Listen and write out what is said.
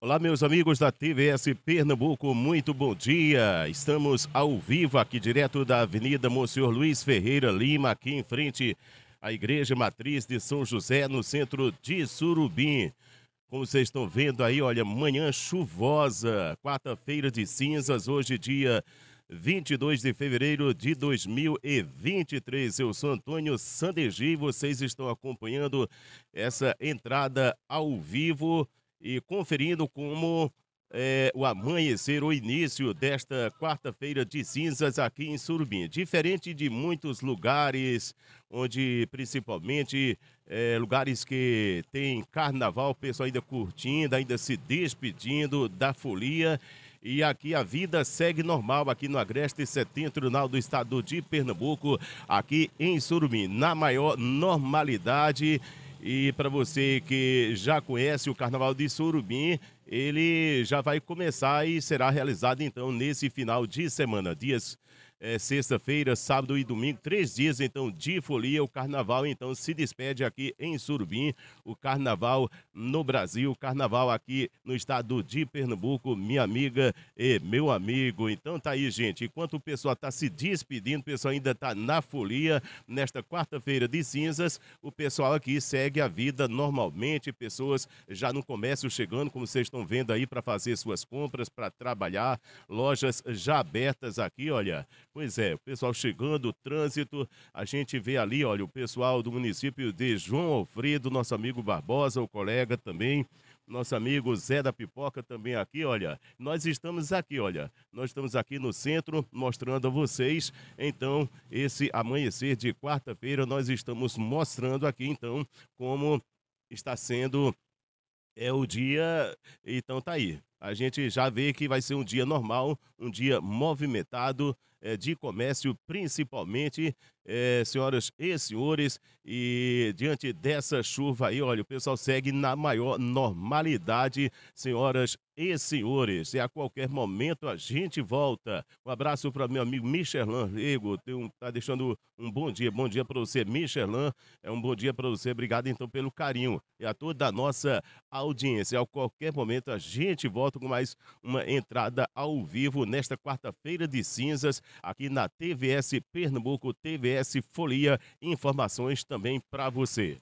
Olá, meus amigos da TVS Pernambuco, muito bom dia. Estamos ao vivo aqui direto da Avenida Monsenhor Luiz Ferreira Lima, aqui em frente à Igreja Matriz de São José, no centro de Surubim. Como vocês estão vendo aí, olha, manhã chuvosa, quarta-feira de cinzas, hoje dia 22 de fevereiro de 2023. Eu sou Antônio Sandegi, vocês estão acompanhando essa entrada ao vivo e conferindo como é, o amanhecer, o início desta quarta-feira de cinzas aqui em Surubim. Diferente de muitos lugares, onde principalmente é, lugares que tem carnaval, o pessoal ainda curtindo, ainda se despedindo da folia. E aqui a vida segue normal aqui no Agreste Setentrional do estado de Pernambuco, aqui em Surubim, na maior normalidade. E para você que já conhece o Carnaval de Surubim, ele já vai começar e será realizado então nesse final de semana, dias é, sexta-feira, sábado e domingo, três dias então de folia. O carnaval então se despede aqui em Surubim, o carnaval no Brasil, o carnaval aqui no estado de Pernambuco, minha amiga e meu amigo. Então tá aí, gente. Enquanto o pessoal tá se despedindo, o pessoal ainda tá na folia nesta quarta-feira de cinzas, o pessoal aqui segue a vida normalmente, pessoas já no comércio chegando, como vocês estão vendo aí para fazer suas compras, para trabalhar, lojas já abertas aqui, olha, Pois é, o pessoal chegando, o trânsito, a gente vê ali, olha, o pessoal do município de João Alfredo, nosso amigo Barbosa, o colega também, nosso amigo Zé da Pipoca também aqui, olha. Nós estamos aqui, olha. Nós estamos aqui no centro mostrando a vocês, então, esse amanhecer de quarta-feira, nós estamos mostrando aqui, então, como está sendo é o dia, então tá aí a gente já vê que vai ser um dia normal, um dia movimentado é, de comércio, principalmente, é, senhoras e senhores. E diante dessa chuva aí, olha, o pessoal segue na maior normalidade, senhoras e senhores. E a qualquer momento a gente volta. Um abraço para meu amigo Michelin Rego. Um, tá deixando um bom dia. Bom dia para você, Michelin. É um bom dia para você. Obrigado então pelo carinho e a toda a nossa audiência. A qualquer momento a gente volta volto com mais uma entrada ao vivo nesta quarta-feira de cinzas, aqui na TVS Pernambuco, TVS Folia. Informações também para você.